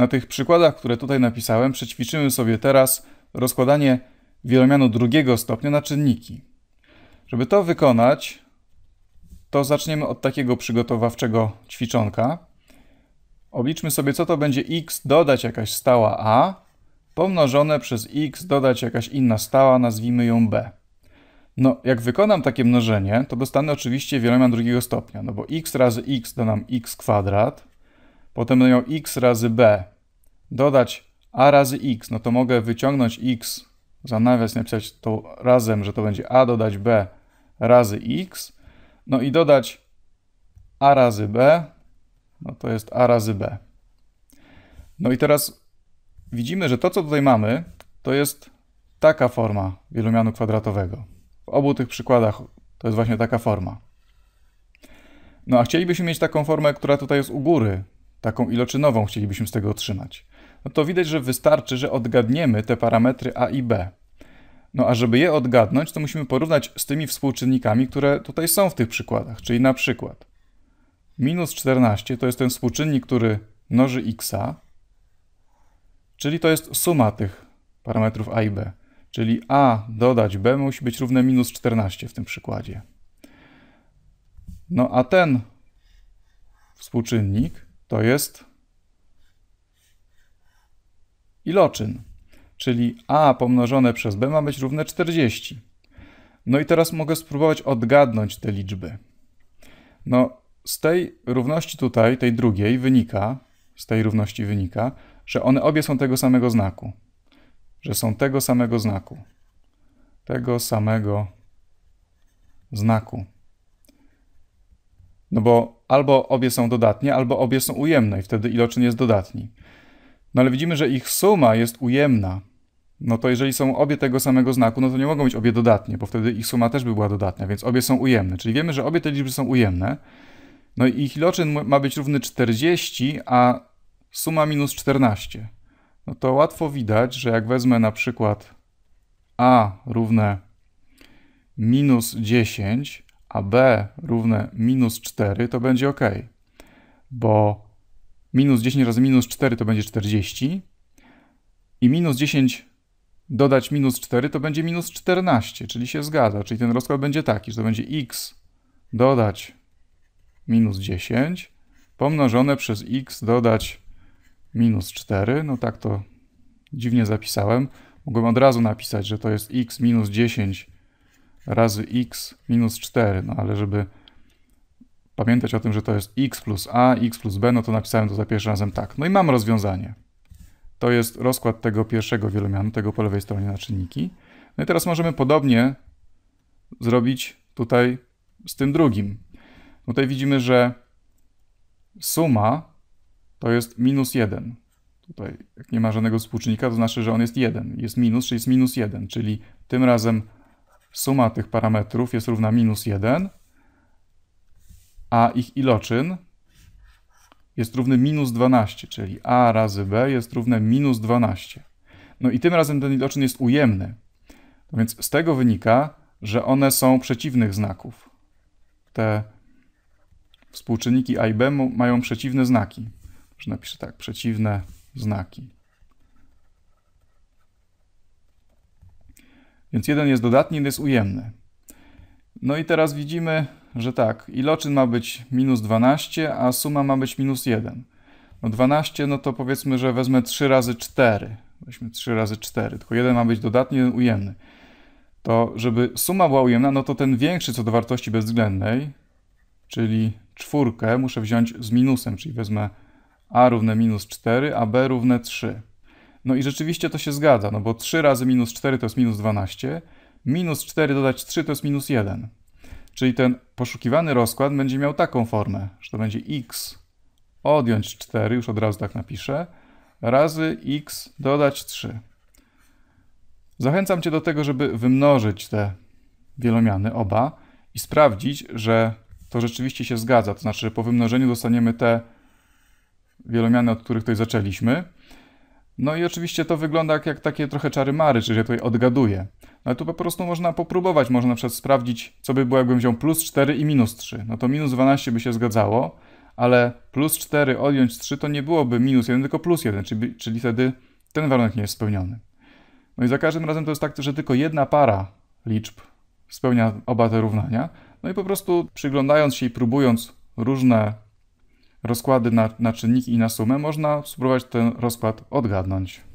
Na tych przykładach, które tutaj napisałem, przećwiczymy sobie teraz rozkładanie wielomianu drugiego stopnia na czynniki. Żeby to wykonać, to zaczniemy od takiego przygotowawczego ćwiczonka. Obliczmy sobie, co to będzie x dodać jakaś stała a, pomnożone przez x dodać jakaś inna stała, nazwijmy ją b. No, jak wykonam takie mnożenie, to dostanę oczywiście wielomian drugiego stopnia, no bo x razy x da nam x kwadrat, potem będę miał x razy b, dodać a razy x, no to mogę wyciągnąć x, za nawias napisać to razem, że to będzie a dodać b razy x, no i dodać a razy b, no to jest a razy b. No i teraz widzimy, że to, co tutaj mamy, to jest taka forma wielomianu kwadratowego. W obu tych przykładach to jest właśnie taka forma. No a chcielibyśmy mieć taką formę, która tutaj jest u góry, taką iloczynową chcielibyśmy z tego otrzymać, no to widać, że wystarczy, że odgadniemy te parametry a i b. No a żeby je odgadnąć, to musimy porównać z tymi współczynnikami, które tutaj są w tych przykładach, czyli na przykład minus 14 to jest ten współczynnik, który mnoży x, czyli to jest suma tych parametrów a i b. Czyli a dodać b musi być równe minus 14 w tym przykładzie. No a ten współczynnik to jest iloczyn, czyli a pomnożone przez b ma być równe 40. No i teraz mogę spróbować odgadnąć te liczby. No, z tej równości tutaj, tej drugiej, wynika, z tej równości wynika, że one obie są tego samego znaku. Że są tego samego znaku. Tego samego znaku. No bo albo obie są dodatnie, albo obie są ujemne i wtedy iloczyn jest dodatni. No ale widzimy, że ich suma jest ujemna. No to jeżeli są obie tego samego znaku, no to nie mogą być obie dodatnie, bo wtedy ich suma też by była dodatnia, więc obie są ujemne. Czyli wiemy, że obie te liczby są ujemne. No i ich iloczyn ma być równy 40, a suma minus 14. No to łatwo widać, że jak wezmę na przykład a równe minus 10, a b równe minus 4, to będzie ok, bo minus 10 razy minus 4 to będzie 40 i minus 10 dodać minus 4 to będzie minus 14, czyli się zgadza. Czyli ten rozkład będzie taki, że to będzie x dodać minus 10 pomnożone przez x dodać minus 4. No tak to dziwnie zapisałem. Mogłem od razu napisać, że to jest x minus 10 razy x minus 4, no ale żeby pamiętać o tym, że to jest x plus a, x plus b, no to napisałem to za pierwszym razem tak. No i mam rozwiązanie. To jest rozkład tego pierwszego wielomianu, tego po lewej stronie na czynniki. No i teraz możemy podobnie zrobić tutaj z tym drugim. No tutaj widzimy, że suma to jest minus 1. Tutaj, jak nie ma żadnego współczynnika, to znaczy, że on jest 1. Jest minus, czyli jest minus 1, czyli tym razem suma tych parametrów jest równa minus 1, a ich iloczyn jest równy minus 12, czyli a razy b jest równe minus 12. No i tym razem ten iloczyn jest ujemny. No więc z tego wynika, że one są przeciwnych znaków. Te współczynniki a i b mają przeciwne znaki. Może napiszę tak, przeciwne znaki. Więc jeden jest dodatni, jeden jest ujemny. No i teraz widzimy, że tak, iloczyn ma być minus 12, a suma ma być minus 1. No 12, no to powiedzmy, że wezmę 3 razy 4. Weźmy 3 razy 4, tylko jeden ma być dodatni, jeden ujemny. To żeby suma była ujemna, no to ten większy co do wartości bezwzględnej, czyli czwórkę muszę wziąć z minusem, czyli wezmę a równe minus 4, a b równe 3. No i rzeczywiście to się zgadza, no bo 3 razy minus 4 to jest minus 12, minus 4 dodać 3 to jest minus 1. Czyli ten poszukiwany rozkład będzie miał taką formę, że to będzie x odjąć 4, już od razu tak napiszę, razy x dodać 3. Zachęcam Cię do tego, żeby wymnożyć te wielomiany, oba, i sprawdzić, że to rzeczywiście się zgadza. To znaczy, że po wymnożeniu dostaniemy te wielomiany, od których tutaj zaczęliśmy. No i oczywiście to wygląda jak, jak takie trochę czary-mary, czyli ja tutaj odgaduję. No tu po prostu można popróbować, można na przykład sprawdzić, co by było, jakbym wziął plus 4 i minus 3. No to minus 12 by się zgadzało, ale plus 4 odjąć 3 to nie byłoby minus 1, tylko plus 1, czyli, czyli wtedy ten warunek nie jest spełniony. No i za każdym razem to jest tak, że tylko jedna para liczb spełnia oba te równania. No i po prostu przyglądając się i próbując różne rozkłady na, na czynniki i na sumę, można spróbować ten rozkład odgadnąć.